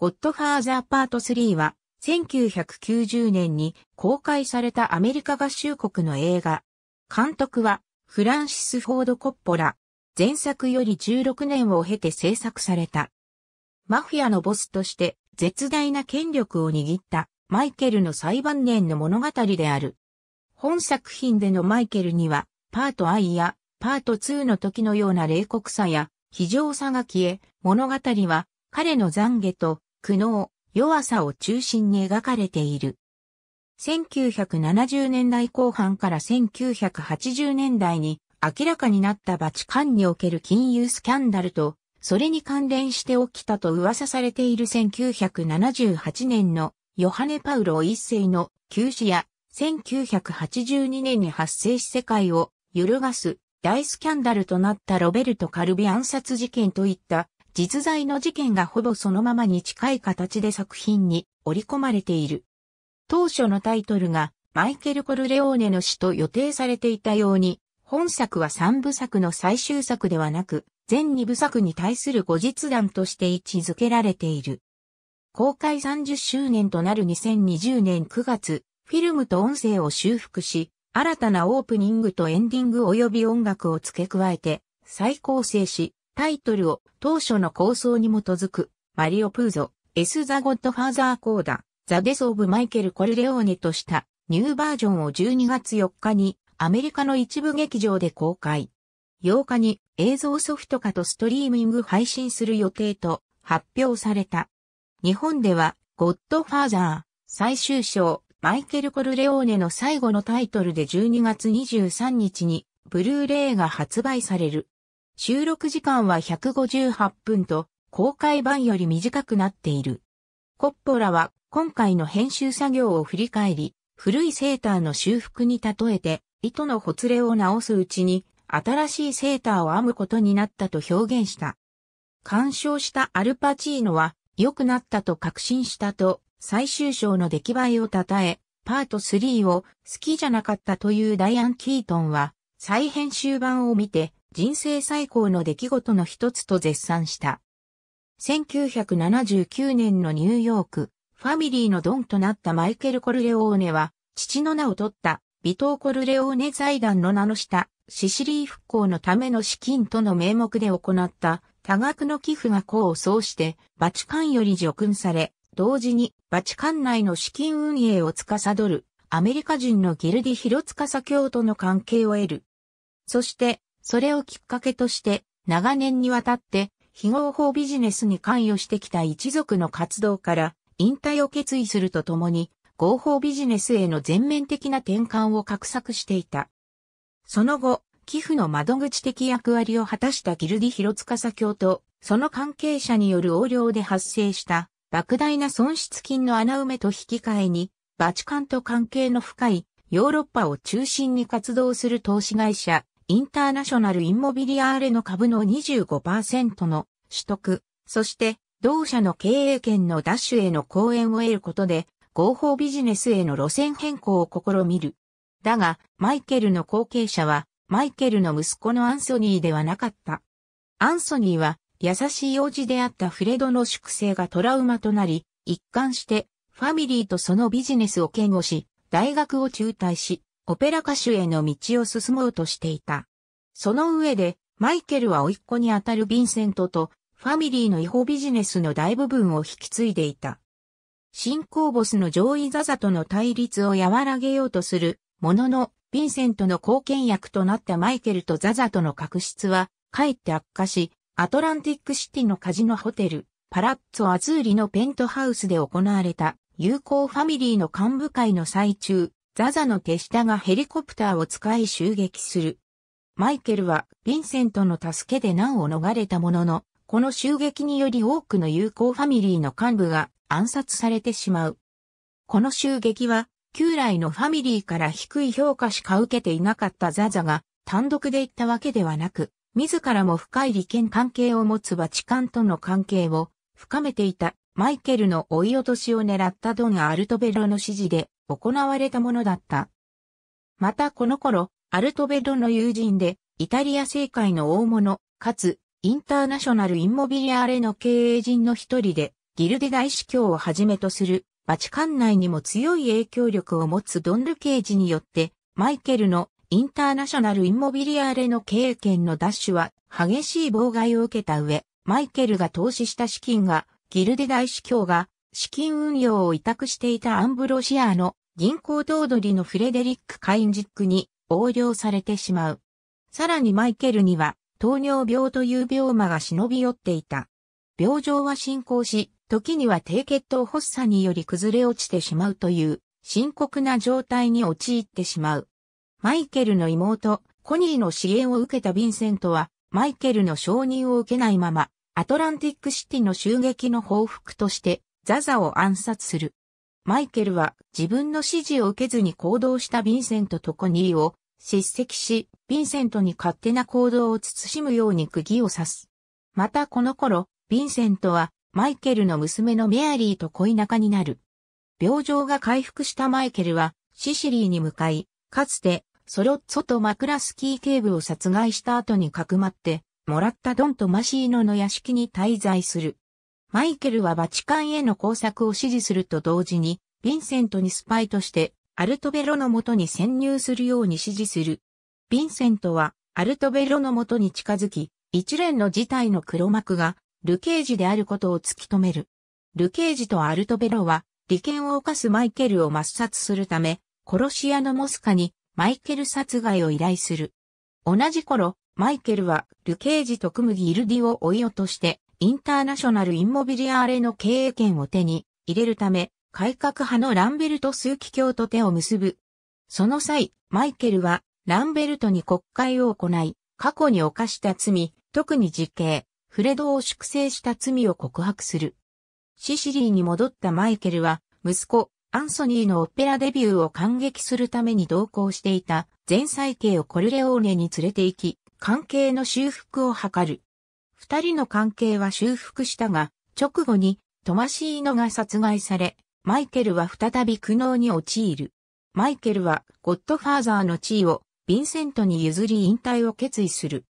ゴッドファーザーパート3は、1990年に公開されたアメリカ合衆国の映画。監督は、フランシス・フォード・コッポラ。前作より16年を経て制作された。マフィアのボスとして絶大な権力を握ったマイケルの最晩年の物語である。本作品でのマイケルには、パート愛やパート2の時のような冷酷さや非常さが消え、物語は彼の懺悔と苦悩、弱さを中心に描かれている。1970年代後半から1980年代に明らかになったバチカンにおける金融スキャンダルと、それに関連して起きたと噂されている1978年のヨハネ・パウロ一世の休止や1982年に発生し世界を揺るがす大スキャンダルとなったロベルト・カルビ暗殺事件といった実在の事件がほぼそのままに近い形で作品に織り込まれている。当初のタイトルがマイケル・コルレオーネの死と予定されていたように、本作は三部作の最終作ではなく、全二部作に対する後日談として位置づけられている。公開30周年となる2020年9月、フィルムと音声を修復し、新たなオープニングとエンディング及び音楽を付け加えて、再構成し、タイトルを当初の構想に基づく、マリオ・プーゾ、エス・ザ・ゴッドファーザー・コーダ、ザ・デス・オブ・マイケル・コルレオーネとしたニューバージョンを12月4日にアメリカの一部劇場で公開。8日に映像ソフト化とストリーミング配信する予定と発表された。日本では、ゴッドファーザー、最終章、マイケル・コルレオーネの最後のタイトルで12月23日に、ブルーレイが発売される。収録時間は158分と、公開版より短くなっている。コッポラは今回の編集作業を振り返り、古いセーターの修復に例えて、糸のほつれを直すうちに、新しいセーターを編むことになったと表現した。鑑賞したアルパチーノは、良くなったと確信したと、最終章の出来栄えを称え、パート3を好きじゃなかったというダイアン・キートンは、再編集版を見て、人生最高の出来事の一つと絶賛した。1979年のニューヨーク、ファミリーのドンとなったマイケル・コルレオーネは、父の名を取った、ビトー・コルレオーネ財団の名の下、シシリー復興のための資金との名目で行った多額の寄付が功を奏して、バチカンより除訓され、同時にバチカン内の資金運営を司るアメリカ人のギルディ・ヒロツカサ教徒の関係を得る。そして、それをきっかけとして、長年にわたって、非合法ビジネスに関与してきた一族の活動から引退を決意するとともに、合法ビジネスへの全面的な転換を画策していた。その後、寄付の窓口的役割を果たしたギルディヒロカサ教と、その関係者による横領で発生した莫大な損失金の穴埋めと引き換えに、バチカンと関係の深いヨーロッパを中心に活動する投資会社、インターナショナルインモビリアーレの株の25%の取得、そして同社の経営権のダッシュへの講演を得ることで合法ビジネスへの路線変更を試みる。だが、マイケルの後継者は、マイケルの息子のアンソニーではなかった。アンソニーは、優しい王子であったフレドの粛清がトラウマとなり、一貫して、ファミリーとそのビジネスを嫌悪し、大学を中退し、オペラ歌手への道を進もうとしていた。その上で、マイケルは甥っ子にあたるヴィンセントと、ファミリーの違法ビジネスの大部分を引き継いでいた。新興ボスの上位ザザとの対立を和らげようとする、ものの、ヴィンセントの貢献役となったマイケルとザザとの確執は、かえって悪化し、アトランティックシティのカジノホテル、パラッツォアズーリのペントハウスで行われた、友好ファミリーの幹部会の最中、ザザの手下がヘリコプターを使い襲撃する。マイケルはヴィンセントの助けで難を逃れたものの、この襲撃により多くの友好ファミリーの幹部が暗殺されてしまう。この襲撃は、旧来のファミリーから低い評価しか受けていなかったザザが単独で行ったわけではなく、自らも深い利権関係を持つバチカンとの関係を深めていたマイケルの追い落としを狙ったドンアルトベロの指示で行われたものだった。またこの頃、アルトベドの友人で、イタリア政界の大物、かつ、インターナショナル・インモビリアーレの経営人の一人で、ギルデ大司教をはじめとする、バチカン内にも強い影響力を持つドン・ルケージによって、マイケルのインターナショナル・インモビリアーレの経営権の奪取は激しい妨害を受けた上、マイケルが投資した資金が、ギルデ大司教が資金運用を委託していたアンブロシアの銀行頭取のフレデリック・カインジックに横領されてしまう。さらにマイケルには糖尿病という病魔が忍び寄っていた。病状は進行し、時には低血糖発作により崩れ落ちてしまうという深刻な状態に陥ってしまう。マイケルの妹、コニーの支援を受けたヴィンセントは、マイケルの承認を受けないまま、アトランティックシティの襲撃の報復として、ザザを暗殺する。マイケルは自分の指示を受けずに行動したヴィンセントとコニーを叱責し、ヴィンセントに勝手な行動を慎むように釘を刺す。またこの頃、ヴィンセントはマイケルの娘のメアリーと恋仲になる。病状が回復したマイケルはシシリーに向かい、かつてソロッツォとマクラスキー警部を殺害した後にかくまって、もらったドンとマシーノの屋敷に滞在する。マイケルはバチカンへの工作を支持すると同時に、ヴィンセントにスパイとして、アルトベロの元に潜入するように指示する。ヴィンセントは、アルトベロの元に近づき、一連の事態の黒幕が、ルケージであることを突き止める。ルケージとアルトベロは、利権を犯すマイケルを抹殺するため、殺し屋のモスカに、マイケル殺害を依頼する。同じ頃、マイケルは、ルケージと組むギルディを追い落として、インターナショナル・インモビリアーレの経営権を手に入れるため、改革派のランベルト・数奇教と手を結ぶ。その際、マイケルは、ランベルトに国会を行い、過去に犯した罪、特に実刑、フレドを粛清した罪を告白する。シシリーに戻ったマイケルは、息子、アンソニーのオペラデビューを感激するために同行していた前妻系をコルレオーネに連れて行き、関係の修復を図る。二人の関係は修復したが、直後にトマシーノが殺害され、マイケルは再び苦悩に陥る。マイケルはゴッドファーザーの地位をヴィンセントに譲り引退を決意する。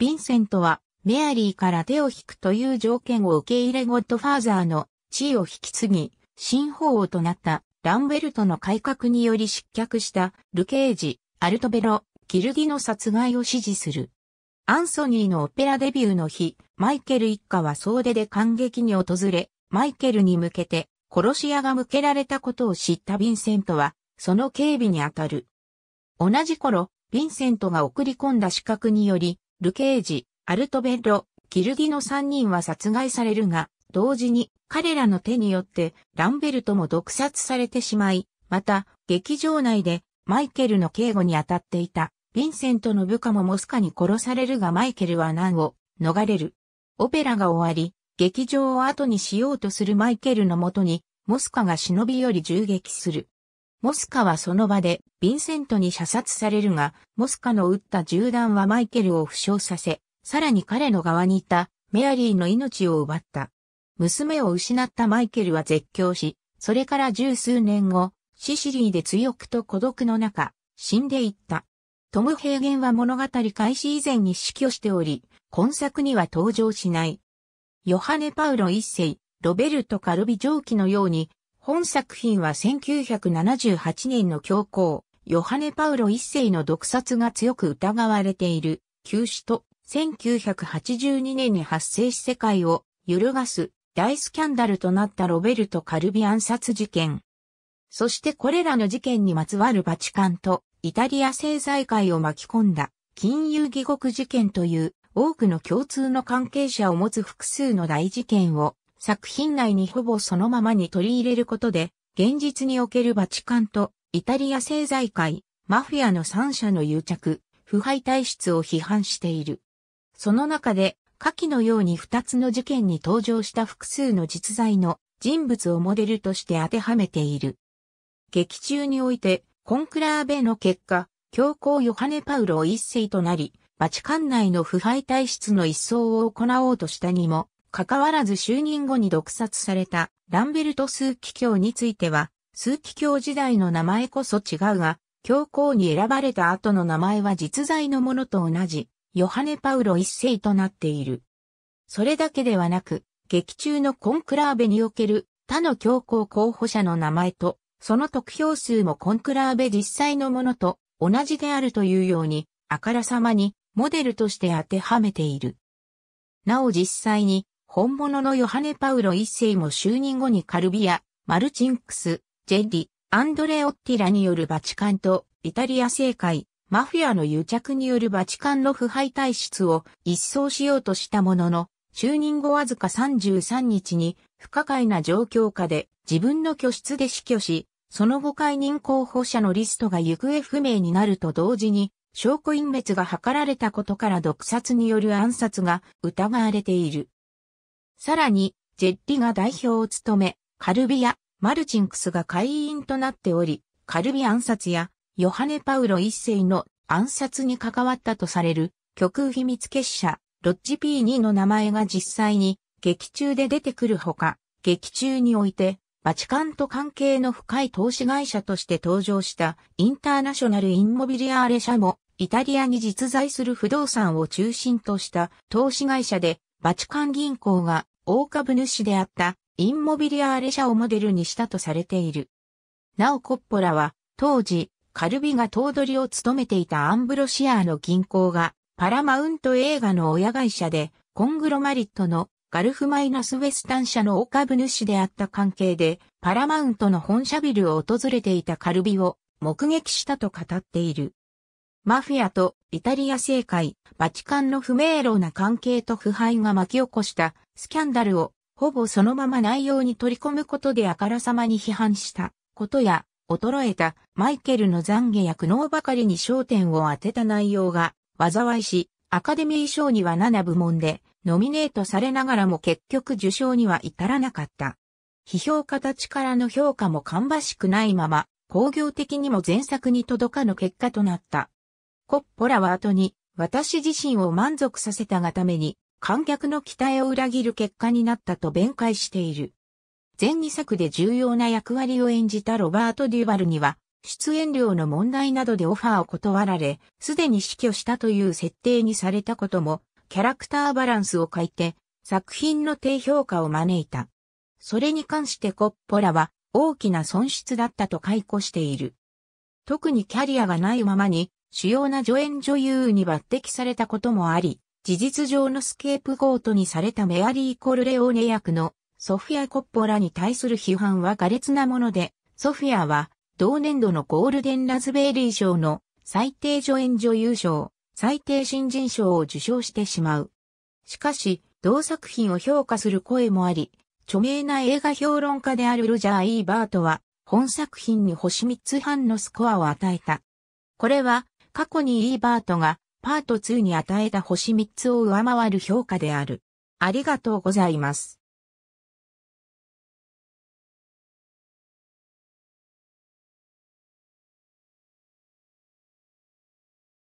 ヴィンセントはメアリーから手を引くという条件を受け入れゴッドファーザーの地位を引き継ぎ、新法王となったランベルトの改革により失脚したルケージ、アルトベロ、ギルギの殺害を指示する。アンソニーのオペラデビューの日、マイケル一家は総出で感激に訪れ、マイケルに向けて殺し屋が向けられたことを知ったヴィンセントは、その警備に当たる。同じ頃、ヴィンセントが送り込んだ資格により、ルケージ、アルトベッロ、キルギの3人は殺害されるが、同時に彼らの手によってランベルトも毒殺されてしまい、また劇場内でマイケルの警護に当たっていたヴィンセントの部下もモスカに殺されるがマイケルは難を逃れる。オペラが終わり、劇場を後にしようとするマイケルのもとに、モスカが忍び寄り銃撃する。モスカはその場で、ヴィンセントに射殺されるが、モスカの撃った銃弾はマイケルを負傷させ、さらに彼の側にいたメアリーの命を奪った。娘を失ったマイケルは絶叫し、それから十数年後、シシリーで強くと孤独の中、死んでいった。トム・ヘーゲンは物語開始以前に死去しており、今作には登場しない。ヨハネ・パウロ一世、ロベルト・カルビ上記のように、本作品は1978年の教皇、ヨハネ・パウロ一世の毒殺が強く疑われている、旧首都、1982年に発生し世界を揺るがす大スキャンダルとなったロベルト・カルビ暗殺事件。そしてこれらの事件にまつわるバチカンとイタリア政財界を巻き込んだ金融疑獄事件という多くの共通の関係者を持つ複数の大事件を作品内にほぼそのままに取り入れることで、現実におけるバチカンとイタリア政財界、マフィアの三者の癒着、腐敗体質を批判している。その中で、下記のように二つの事件に登場した複数の実在の人物をモデルとして当てはめている。劇中において、コンクラーベの結果、教皇ヨハネ・パウロ一世となり、バチカン内の腐敗体質の一掃を行おうとしたにも、かかわらず就任後に毒殺されたランベルト枢機卿については、枢機卿時代の名前こそ違うが、教皇に選ばれた後の名前は実在のものと同じ、ヨハネ・パウロ一世となっている。それだけではなく、劇中のコンクラーベにおける他の教皇候補者の名前とその得票数もコンクラーベ実際のものと同じであるというように、あからさまにモデルとして当てはめている。なお実際に、本物のヨハネ・パウロ一世も就任後にカルビア、マルチンクス、ジェリ、アンドレ・オッティラによるバチカンとイタリア政界、マフィアの癒着によるバチカンの腐敗体質を一掃しようとしたものの、就任後わずか33日に不可解な状況下で自分の居室で死去し、その後解任候補者のリストが行方不明になると同時に、証拠隠滅が図られたことから毒殺による暗殺が疑われている。さらに、ジェッリが代表を務め、カルビやマルチンクスが会員となっており、カルビ暗殺やヨハネ・パウロ一世の暗殺に関わったとされる極右秘密結社、ロッジ P2 の名前が実際に劇中で出てくるほか、劇中においてバチカンと関係の深い投資会社として登場したインターナショナル・インモビリアーレ社もイタリアに実在する不動産を中心とした投資会社でバチカン銀行が大株主であったインモビリアーレ社をモデルにしたとされている。なおコッポラは当時カルビが頭取を務めていたアンブロシアーの銀行がパラマウント映画の親会社でコングロマリットのガルフマイナスウェスタン社の大株主であった関係で、パラマウントの本社ビルを訪れていたカルビを目撃したと語っている。マフィアとイタリア政界、バチカンの不明朗な関係と腐敗が巻き起こしたスキャンダルをほぼそのまま内容に取り込むことであからさまに批判したことや、衰えたマイケルの懺悔や苦悩ばかりに焦点を当てた内容が災いし、アカデミー賞には7部門でノミネートされながらも結局受賞には至らなかった。批評家たちからの評価も芳しくないまま、工業的にも前作に届かぬ結果となった。コッポラは後に、私自身を満足させたがために、観客の期待を裏切る結果になったと弁解している。前2作で重要な役割を演じたロバート・デュバルには、出演料の問題などでオファーを断られ、すでに死去したという設定にされたこともキャラクターバランスを欠いて、作品の低評価を招いた。それに関してコッポラは大きな損失だったと解雇している。特にキャリアがないままに主要な助演女優に抜擢されたこともあり、事実上のスケープゴートにされたメアリー・コルレオーネ役のソフィア・コッポラに対する批判は苛烈なもので、ソフィアは同年度のゴールデン・ラズベリー賞の最低助演女優賞、最低新人賞を受賞してしまう。しかし、同作品を評価する声もあり、著名な映画評論家であるロジャー・イーバートは、本作品に星3つ半のスコアを与えた。これは、過去にイーバートが、パート2に与えた星3つを上回る評価である。ありがとうございます。